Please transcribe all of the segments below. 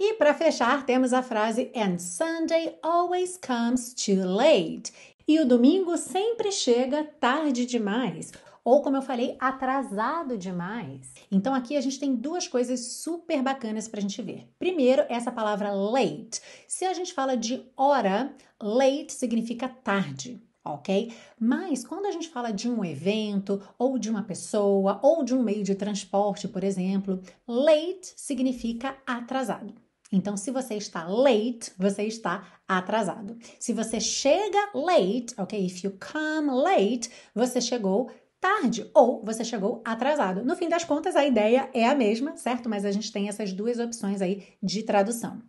E para fechar, temos a frase And Sunday always comes too late. E o domingo sempre chega tarde demais, ou como eu falei, atrasado demais. Então aqui a gente tem duas coisas super bacanas para a gente ver. Primeiro, essa palavra late. Se a gente fala de hora, late significa tarde ok? Mas quando a gente fala de um evento, ou de uma pessoa, ou de um meio de transporte, por exemplo, late significa atrasado. Então, se você está late, você está atrasado. Se você chega late, ok? If you come late, você chegou tarde ou você chegou atrasado. No fim das contas, a ideia é a mesma, certo? Mas a gente tem essas duas opções aí de tradução.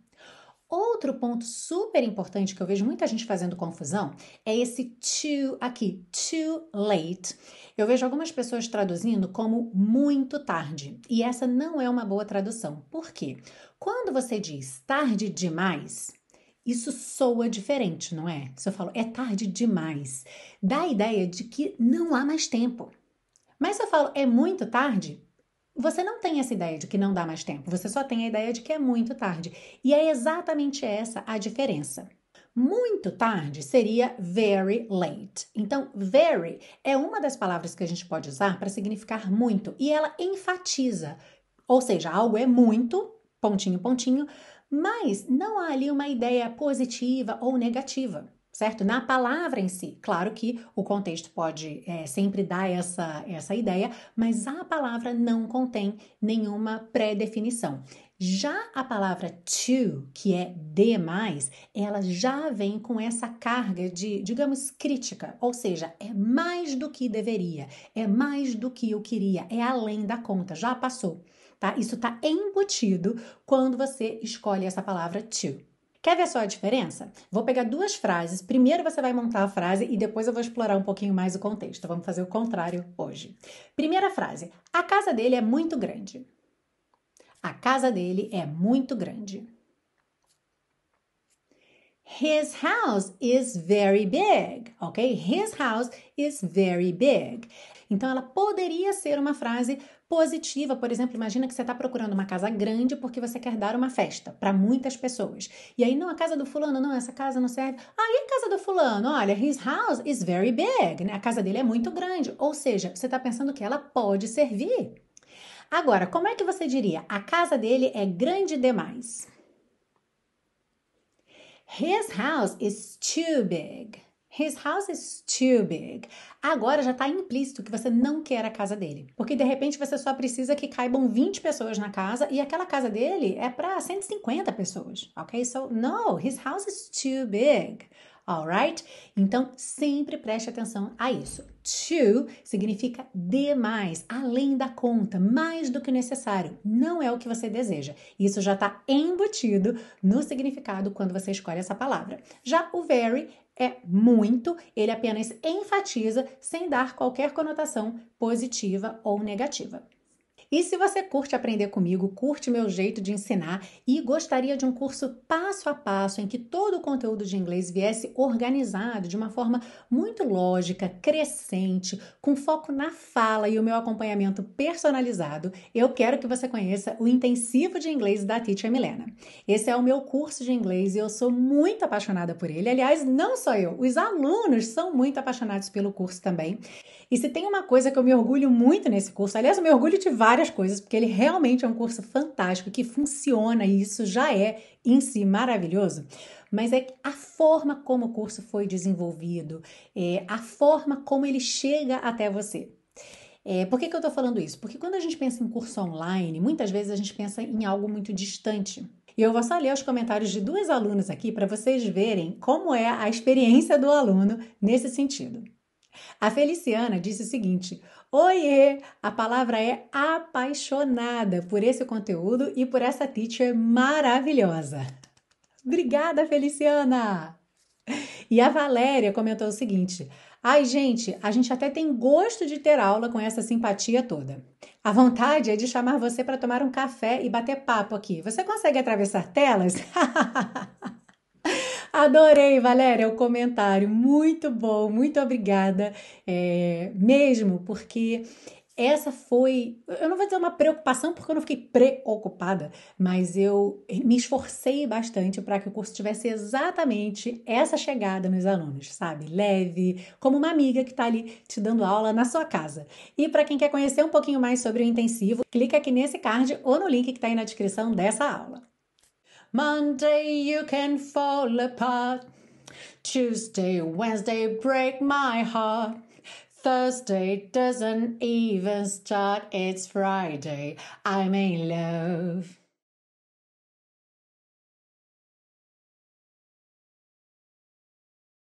Outro ponto super importante que eu vejo muita gente fazendo confusão é esse too aqui, too late. Eu vejo algumas pessoas traduzindo como muito tarde, e essa não é uma boa tradução. Por quê? Quando você diz tarde demais, isso soa diferente, não é? Se eu falo é tarde demais, dá a ideia de que não há mais tempo. Mas se eu falo é muito tarde, você não tem essa ideia de que não dá mais tempo, você só tem a ideia de que é muito tarde. E é exatamente essa a diferença. Muito tarde seria very late. Então, very é uma das palavras que a gente pode usar para significar muito e ela enfatiza, ou seja, algo é muito, pontinho, pontinho, mas não há ali uma ideia positiva ou negativa certo? Na palavra em si. Claro que o contexto pode é, sempre dar essa, essa ideia, mas a palavra não contém nenhuma pré-definição. Já a palavra to, que é demais, ela já vem com essa carga de, digamos, crítica, ou seja, é mais do que deveria, é mais do que eu queria, é além da conta, já passou, tá? Isso tá embutido quando você escolhe essa palavra to. Quer ver só a diferença? Vou pegar duas frases. Primeiro você vai montar a frase e depois eu vou explorar um pouquinho mais o contexto. Vamos fazer o contrário hoje. Primeira frase: A casa dele é muito grande. A casa dele é muito grande. His house is very big, ok? His house is very big. Então, ela poderia ser uma frase positiva, por exemplo, imagina que você está procurando uma casa grande porque você quer dar uma festa para muitas pessoas. E aí, não, a casa do fulano, não, essa casa não serve. Ah, a casa do fulano? Olha, his house is very big, né? A casa dele é muito grande. Ou seja, você está pensando que ela pode servir. Agora, como é que você diria? A casa dele é grande demais. His house is too big. His house is too big. Agora já está implícito que você não quer a casa dele. Porque de repente você só precisa que caibam 20 pessoas na casa e aquela casa dele é para 150 pessoas. Ok? So, no, his house is too big alright? Então, sempre preste atenção a isso. To significa demais, além da conta, mais do que necessário. Não é o que você deseja. Isso já está embutido no significado quando você escolhe essa palavra. Já o very é muito, ele apenas enfatiza sem dar qualquer conotação positiva ou negativa. E se você curte aprender comigo, curte meu jeito de ensinar e gostaria de um curso passo a passo em que todo o conteúdo de inglês viesse organizado de uma forma muito lógica, crescente, com foco na fala e o meu acompanhamento personalizado, eu quero que você conheça o intensivo de inglês da Teacher Milena. Esse é o meu curso de inglês e eu sou muito apaixonada por ele. Aliás, não só eu, os alunos são muito apaixonados pelo curso também. E se tem uma coisa que eu me orgulho muito nesse curso, aliás, eu me orgulho de várias várias coisas, porque ele realmente é um curso fantástico que funciona e isso já é em si maravilhoso, mas é a forma como o curso foi desenvolvido, é a forma como ele chega até você. É, por que, que eu estou falando isso? Porque quando a gente pensa em curso online, muitas vezes a gente pensa em algo muito distante. E eu vou só ler os comentários de duas alunas aqui para vocês verem como é a experiência do aluno nesse sentido. A Feliciana disse o seguinte: Oiê! A palavra é apaixonada por esse conteúdo e por essa teacher maravilhosa. Obrigada, Feliciana! E a Valéria comentou o seguinte: Ai, gente, a gente até tem gosto de ter aula com essa simpatia toda. A vontade é de chamar você para tomar um café e bater papo aqui. Você consegue atravessar telas? Adorei, Valéria, o comentário. Muito bom, muito obrigada. É, mesmo, porque essa foi, eu não vou dizer uma preocupação porque eu não fiquei preocupada, mas eu me esforcei bastante para que o curso tivesse exatamente essa chegada nos alunos, sabe? Leve, como uma amiga que está ali te dando aula na sua casa. E para quem quer conhecer um pouquinho mais sobre o intensivo, clica aqui nesse card ou no link que está aí na descrição dessa aula. Monday, you can fall apart. Tuesday, Wednesday, break my heart. Thursday doesn't even start, it's Friday. I'm in love.